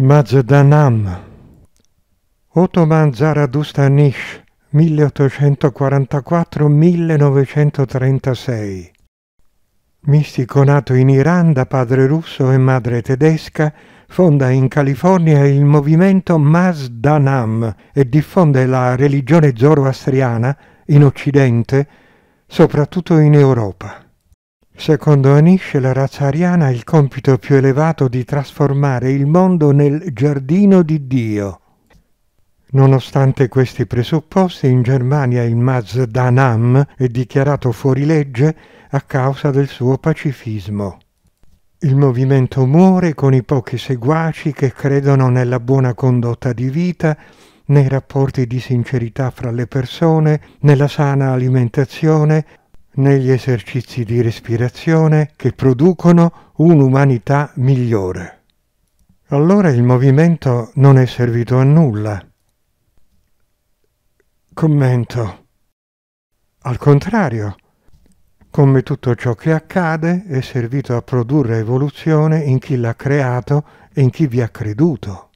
Mazdanam Ottoman Zaradusta Nish 1844-1936 Mistico nato in Iran da padre russo e madre tedesca, fonda in California il movimento Mazdanam e diffonde la religione zoroastriana in Occidente, soprattutto in Europa. Secondo Anish, la razza ariana ha il compito più elevato di trasformare il mondo nel giardino di Dio. Nonostante questi presupposti, in Germania il Mazdanam è dichiarato fuorilegge a causa del suo pacifismo. Il movimento muore con i pochi seguaci che credono nella buona condotta di vita, nei rapporti di sincerità fra le persone, nella sana alimentazione, negli esercizi di respirazione che producono un'umanità migliore. Allora il movimento non è servito a nulla. Commento. Al contrario, come tutto ciò che accade è servito a produrre evoluzione in chi l'ha creato e in chi vi ha creduto.